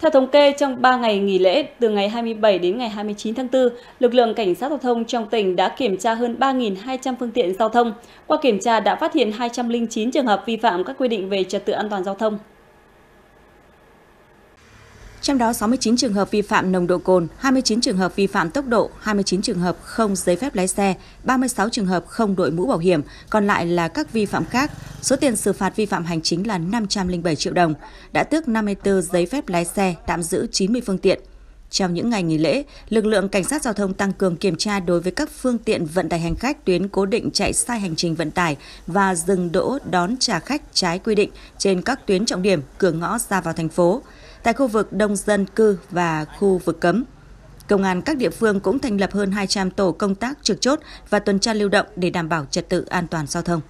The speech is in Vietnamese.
Theo thống kê, trong 3 ngày nghỉ lễ từ ngày 27 đến ngày 29 tháng 4, lực lượng cảnh sát giao thông trong tỉnh đã kiểm tra hơn 3.200 phương tiện giao thông. Qua kiểm tra đã phát hiện 209 trường hợp vi phạm các quy định về trật tự an toàn giao thông trong đó 69 trường hợp vi phạm nồng độ cồn, 29 trường hợp vi phạm tốc độ, 29 trường hợp không giấy phép lái xe, 36 trường hợp không đội mũ bảo hiểm, còn lại là các vi phạm khác. Số tiền xử phạt vi phạm hành chính là 507 triệu đồng, đã tước 54 giấy phép lái xe, tạm giữ 90 phương tiện. Trong những ngày nghỉ lễ, lực lượng cảnh sát giao thông tăng cường kiểm tra đối với các phương tiện vận tải hành khách tuyến cố định chạy sai hành trình vận tải và dừng đỗ đón trả khách trái quy định trên các tuyến trọng điểm cửa ngõ ra vào thành phố tại khu vực đông dân cư và khu vực cấm. Công an các địa phương cũng thành lập hơn 200 tổ công tác trực chốt và tuần tra lưu động để đảm bảo trật tự an toàn giao thông.